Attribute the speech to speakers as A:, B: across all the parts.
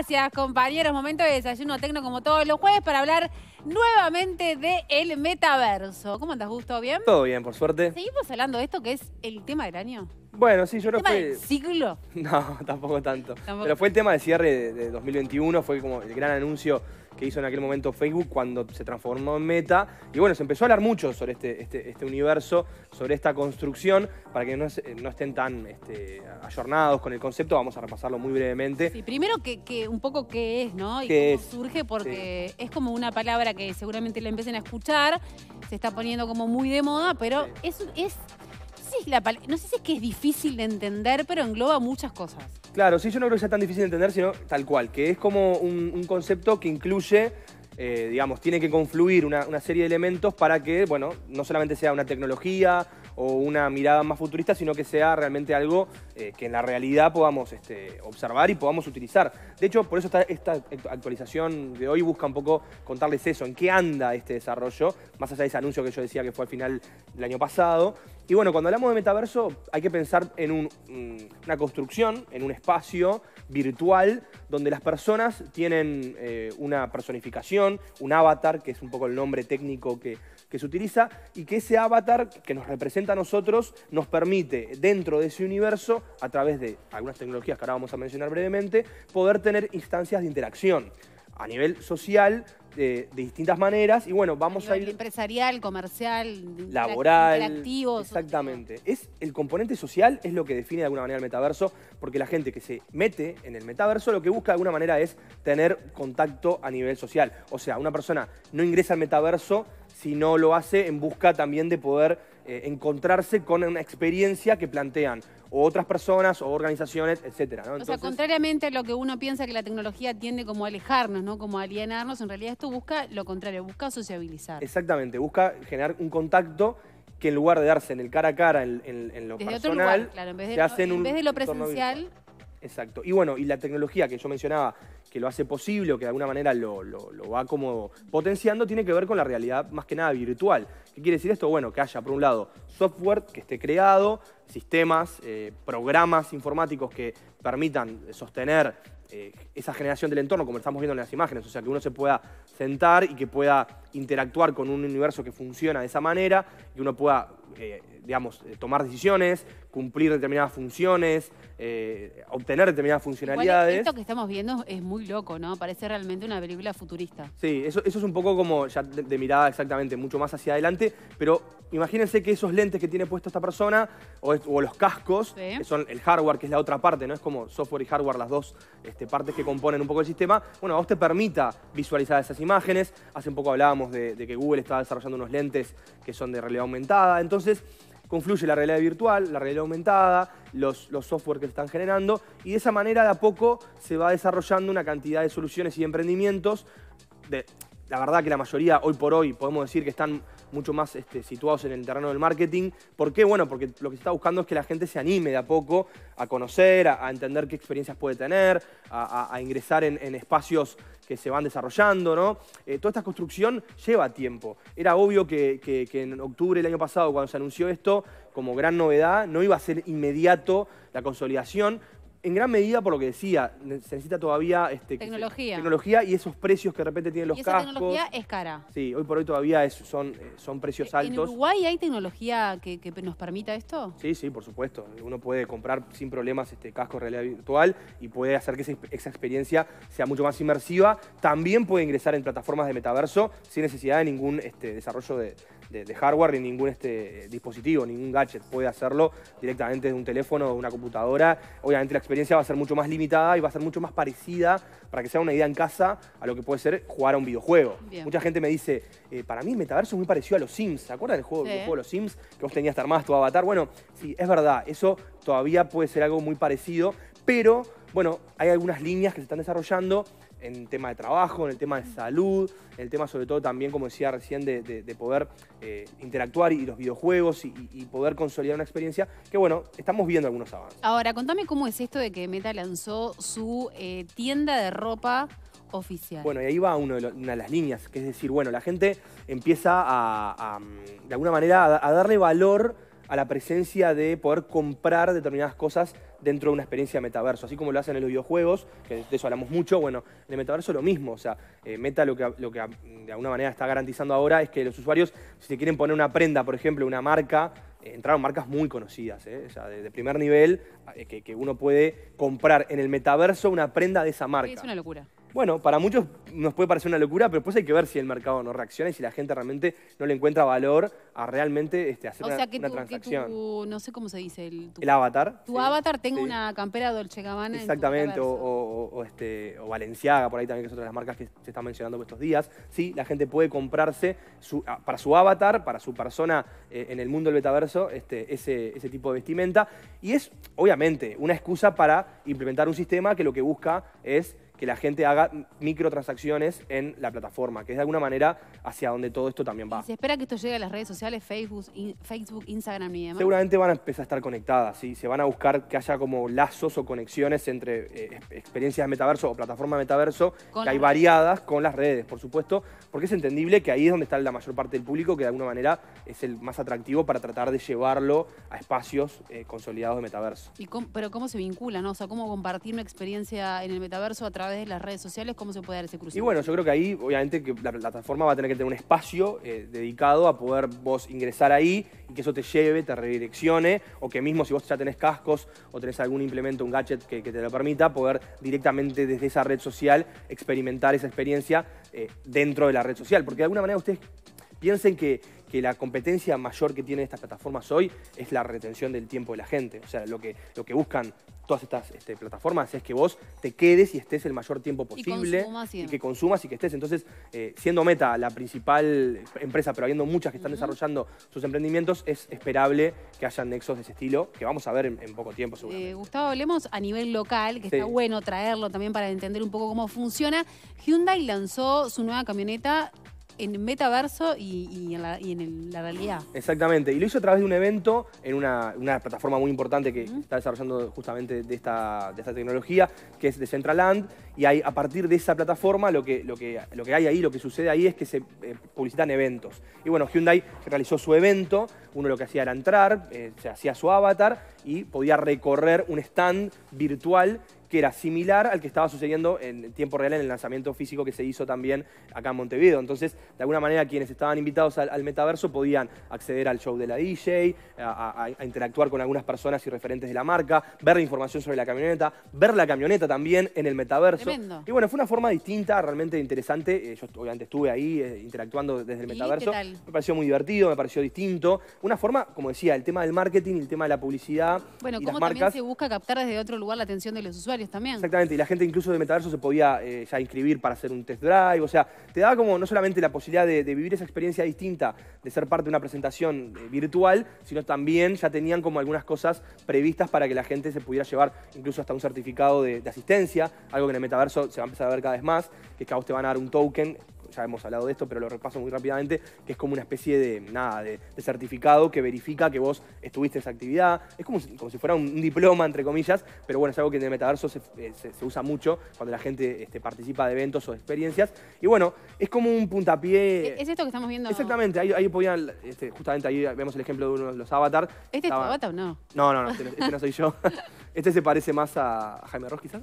A: Gracias, compañeros. Momento de desayuno tecno como todos los jueves para hablar nuevamente del el metaverso. ¿Cómo andas, Gusto? ¿Bien? Todo
B: bien, por suerte.
A: ¿Seguimos hablando de esto que es el tema del año?
B: Bueno, sí, yo creo que... ¿El
A: ciclo?
B: No, tampoco tanto. Pero fue el tema de cierre de, de 2021, fue como el gran anuncio que hizo en aquel momento Facebook cuando se transformó en Meta. Y bueno, se empezó a hablar mucho sobre este, este, este universo, sobre esta construcción, para que eh, no, estén tan este, ayornados con el concepto, vamos a repasarlo muy brevemente. Sí,
A: primero que, un poco qué es, ¿no? Y cómo surge, porque es como una palabra que seguramente la empiecen a escuchar, se está poniendo como muy de moda, pero es no sé si es que es difícil de entender, pero engloba muchas cosas.
B: Claro, sí, yo no creo que sea tan difícil de entender, sino tal cual, que es como un, concepto que incluye eh, digamos, tiene que confluir una, serie de elementos para que, bueno, no solamente sea una tecnología o una mirada más futurista, sino que sea realmente algo eh, que en la realidad podamos este, observar y podamos utilizar. De hecho, por eso esta, actualización de hoy busca un poco contarles eso, en qué anda este desarrollo, más allá de ese anuncio que yo decía que fue al final del año pasado, y bueno, cuando hablamos de metaverso hay que pensar en mm, una construcción, en un espacio virtual donde las personas tienen eh, una personificación, un avatar, que es un poco el nombre técnico que, que se utiliza, y que ese avatar que nos representa a nosotros nos permite, dentro de ese universo, a través de algunas tecnologías que ahora vamos a mencionar brevemente, poder tener instancias de interacción a nivel social, de, distintas maneras y bueno, vamos a, ir...
A: Empresarial, comercial, laboral. interactivo...
B: Exactamente. Es, el componente social es lo que define de alguna manera el metaverso, porque la gente que se mete en el metaverso lo que busca de alguna manera es tener contacto a nivel social. O sea, una persona no ingresa al metaverso si no lo hace en busca también de poder eh, encontrarse con una experiencia que plantean o otras personas o organizaciones, etcétera. o sea,
A: contrariamente a lo que uno piensa que la tecnología tiende como a alejarnos, ¿no? Como a alienarnos, en realidad esto busca lo contrario, busca sociabilizar.
B: Exactamente, busca generar un contacto que en lugar de darse en el cara a cara, en, lo personal, otro lugar,
A: en en vez de lo presencial,
B: Exacto. Y bueno, y la tecnología que yo mencionaba, que lo hace posible o que de alguna manera lo, va como potenciando, tiene que ver con la realidad más que nada virtual. ¿Qué quiere decir esto? Bueno, que haya, por un lado, software que esté creado, sistemas, eh, programas informáticos que permitan sostener eh, esa generación del entorno, como estamos viendo en las imágenes, o sea, que uno se pueda sentar y que pueda interactuar con un universo que funciona de esa manera, y uno pueda... Eh, digamos, eh, tomar decisiones, cumplir determinadas funciones, eh, obtener determinadas funcionalidades. esto
A: que estamos viendo es muy loco, ¿no? Parece realmente una película futurista.
B: Sí, eso, es un poco como ya de, mirada exactamente, mucho más hacia adelante, pero imagínense que esos lentes que tiene puesto esta persona, o, los cascos, que son el hardware, que es la otra parte, ¿no? Es como software y hardware, las dos este, partes que componen un poco el sistema, bueno, a vos te permita visualizar esas imágenes. Hace un poco hablábamos de, de que Google estaba desarrollando unos lentes que son de realidad aumentada. Entonces, confluye la realidad virtual, la realidad aumentada, los, los software que están generando, y de esa manera de a poco se va desarrollando una cantidad de soluciones y emprendimientos. De, la verdad que la mayoría hoy por hoy podemos decir que están mucho más este, situados en el terreno del marketing. ¿Por qué? Bueno, porque lo que se está buscando es que la gente se anime de a poco a conocer, a, entender qué experiencias puede tener, a, ingresar en, espacios que se van desarrollando, ¿no? Eh, toda esta construcción lleva tiempo. Era obvio que, que, en octubre del año pasado, cuando se anunció esto, como gran novedad, no iba a ser inmediato la consolidación, en gran medida por lo que decía, necesita todavía este, tecnología. y esos precios que de repente tienen los y esa tecnología es cara. Sí, hoy por hoy todavía son, eh, son precios ¿E-, altos. ¿En Uruguay
A: hay tecnología que, nos permita esto?
B: Sí, sí, por supuesto. Uno puede comprar sin problemas este casco de realidad virtual y puede hacer que esa, esa experiencia sea mucho más inmersiva. También puede ingresar en plataformas de metaverso sin necesidad de ningún este, desarrollo de, de, hardware ni ningún este, dispositivo, ningún gadget puede hacerlo directamente de un teléfono o de una computadora. Obviamente la experiencia va a ser mucho más limitada y va a ser mucho más parecida, para que sea una idea en casa, a lo que puede ser jugar a un videojuego. Mucha gente me dice, eh, para mí el metaverso es muy parecido a los Sims. ¿Se acuerdan del juego, de los Sims? Que vos tenías que armar tu avatar. Bueno, sí, es verdad, eso todavía puede ser algo muy parecido, pero bueno, hay algunas líneas que se están desarrollando en tema de trabajo, en el tema de salud, en el tema sobre todo también, como decía recién, de, poder eh, interactuar y, los videojuegos y, poder consolidar una experiencia que, bueno, estamos viendo algunos avances.
A: Ahora, contame cómo es esto de que Meta lanzó su eh, tienda de ropa oficial. Bueno,
B: y ahí va uno una de las líneas, que es decir, bueno, la gente empieza a, mm, de alguna manera, a darle valor a la presencia de poder comprar determinadas cosas dentro de una experiencia metaverso, así como lo hacen en los videojuegos, que de eso hablamos mucho, bueno, en el metaverso lo mismo, o sea, eh, Meta lo que, lo que de alguna manera está garantizando ahora es que los usuarios, si se quieren poner una prenda, por ejemplo, una marca, eh, entraron marcas muy conocidas, eh, o sea, de, primer nivel, eh, que, uno puede comprar en el metaverso una prenda de esa marca. es una locura bueno, para muchos nos puede parecer una locura, pero pues hay que ver si el mercado no reacciona y si la gente realmente no le encuentra valor a realmente este, hacer o sea, que tu, transacción.
A: tu, no sé cómo se dice. El,
B: el avatar. Tu
A: avatar tenga una campera Dolce Gabbana. Exactamente,
B: o, este, o Valenciaga, por ahí también, que es otra de las marcas que se están mencionando estos días. Sí, la gente puede comprarse para su avatar, para su persona eh, en el mundo del metaverso, este, ese, ese tipo de vestimenta. Y es, obviamente, una excusa para implementar un sistema que lo que busca es que la gente haga microtransacciones en la plataforma, que es de alguna manera hacia donde todo esto también va. ¿Se
A: espera que esto llegue a las redes sociales, Facebook, Facebook Instagram y demás? Seguramente
B: van a empezar a estar conectadas, ¿sí? se van a buscar que haya como lazos o conexiones entre eh, experiencias de metaverso o plataforma de metaverso, que hay variadas con las redes, por supuesto, porque es entendible que ahí es donde está la mayor parte del público, que de alguna manera es el más atractivo para tratar de llevarlo a espacios eh, consolidados de metaverso.
A: ¿Y pero cómo se vincula, ¿no? O sea, cómo compartir una experiencia en el metaverso a través de las redes sociales, cómo se puede dar ese cruce. Y
B: bueno, yo creo que ahí, obviamente, que la plataforma va a tener que tener un espacio eh, dedicado a poder vos ingresar ahí y que eso te lleve, te redireccione, o que mismo si vos ya tenés cascos o tenés algún implemento, un gadget que, te lo permita, poder directamente desde esa red social experimentar esa experiencia eh, dentro de la red social. Porque de alguna manera ustedes piensen que que la competencia mayor que tienen estas plataformas hoy es la retención del tiempo de la gente. O sea, lo que, lo que buscan todas estas este, plataformas es que vos te quedes y estés el mayor tiempo posible. Y, que consumas y que estés. Entonces, eh, siendo Meta la principal empresa, pero habiendo muchas que están desarrollando sus emprendimientos, es esperable que haya nexos de ese estilo, que vamos a ver en, poco tiempo seguro.
A: Eh, Gustavo, hablemos a nivel local, que está bueno traerlo también para entender un poco cómo funciona. Hyundai lanzó su nueva camioneta en metaverso y, en, la, realidad.
B: Exactamente, y lo hizo a través de un evento en una, plataforma muy importante que está desarrollando justamente de esta, de esta tecnología, que es Decentraland, y a partir de esa plataforma lo que, lo, que, lo que hay ahí, lo que sucede ahí es que se eh, publicitan eventos. Y bueno, Hyundai realizó su evento, uno lo que hacía era entrar, eh, se hacía su avatar y podía recorrer un stand virtual que era similar al que estaba sucediendo en tiempo real en el lanzamiento físico que se hizo también acá en Montevideo. Entonces, de alguna manera, quienes estaban invitados al, metaverso podían acceder al show de la DJ, a, interactuar con algunas personas y referentes de la marca, ver la información sobre la camioneta, ver la camioneta también en el metaverso. Y bueno, fue una forma distinta, realmente interesante. Eh, yo obviamente estuve ahí eh, interactuando desde el metaverso. Me pareció muy divertido, me pareció distinto. Una forma, como decía, el tema del marketing, el tema de la publicidad.
A: Bueno, cómo las marcas... también se busca captar desde otro lugar la atención de los usuarios. Exactamente,
B: y la gente incluso de Metaverso se podía eh, ya inscribir para hacer un test drive, o sea, te daba como no solamente la posibilidad de, vivir esa experiencia distinta, de ser parte de una presentación eh, virtual, sino también ya tenían como algunas cosas previstas para que la gente se pudiera llevar incluso hasta un certificado de, asistencia, algo que en el Metaverso se va a empezar a ver cada vez más, que es que a vos te van a dar un token ya hemos hablado de esto, pero lo repaso muy rápidamente, que es como una especie de, nada, de, certificado que verifica que vos estuviste en esa actividad. Es como si, como si fuera un, diploma, entre comillas, pero bueno, es algo que en el metaverso se, eh, usa mucho cuando la gente este, participa de eventos o de experiencias. Y bueno, es como un puntapié... E-, ¿Es
A: esto que estamos viendo? Exactamente,
B: ahí, ahí podían, este, justamente ahí vemos el ejemplo de uno de los avatars. ¿Este es tu avatar o no? No, no, no, este, no este soy yo. Este se parece más a Jaime Ross, quizás.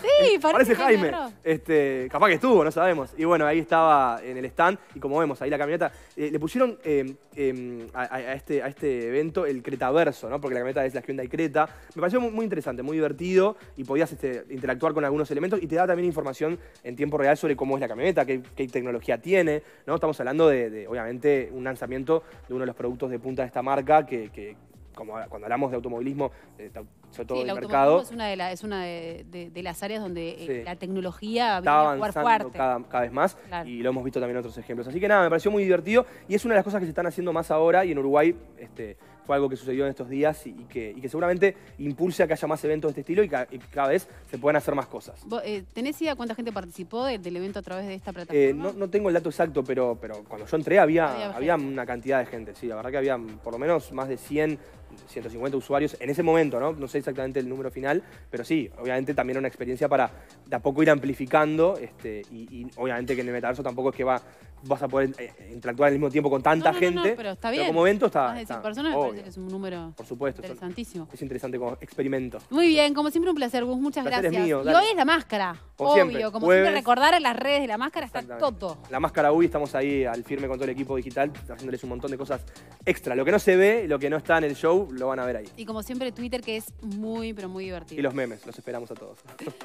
A: Sí, parece, Jaime.
B: Este, capaz que estuvo, no sabemos. Y bueno, ahí estaba en el stand y como vemos ahí la camioneta, eh, le pusieron eh, em, a, este, a este evento el Cretaverso, ¿no? Porque la camioneta es la de Creta. Me pareció muy, interesante, muy divertido y podías este, interactuar con algunos elementos y te da también información en tiempo real sobre cómo es la camioneta, qué, tecnología tiene, ¿no? Estamos hablando de, obviamente, un lanzamiento de uno de los productos de punta de esta marca que cuando hablamos de automovilismo, eh, sobre todo el mercado. Es una
A: de, es una de, las áreas donde eh, la tecnología está avanzando Cada,
B: vez más y lo hemos visto también en otros ejemplos. Así que nada, me pareció muy divertido y es una de las cosas que se están haciendo más ahora y en Uruguay este, fue algo que sucedió en estos días y, que, seguramente impulse a que haya más eventos de este estilo y que, cada vez se puedan hacer más cosas.
A: Eh, ¿Tenés idea cuánta gente participó del, evento a través de esta plataforma?
B: no, tengo el dato exacto, pero, cuando yo entré había, había, había una cantidad de gente, sí, la verdad que había por lo menos más de 100 150 usuarios en ese momento, ¿no? No sé exactamente el número final, pero sí, obviamente también una experiencia para de a poco ir amplificando este, y, obviamente que en el metaverso tampoco es que va, vas a poder eh, eh, interactuar al mismo tiempo con tanta gente. pero está bien. Pero como está. personas
A: es un número
B: Por supuesto, interesantísimo. es interesante como experimento.
A: Muy bien, como siempre, un placer, Gus. Muchas gracias. y hoy es la máscara. Obvio, como siempre recordar en las redes de La Máscara está todo.
B: La Máscara UI, estamos ahí al firme con todo el equipo digital, haciéndoles un montón de cosas extra. Lo que no se ve, lo que no está en el show, lo van a ver ahí.
A: Y como siempre, Twitter, que es muy, pero muy divertido. Y los
B: memes, los esperamos a todos.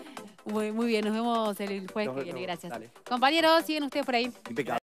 A: muy, bien, nos vemos el jueves que viene, gracias. Compañeros, siguen ustedes por ahí.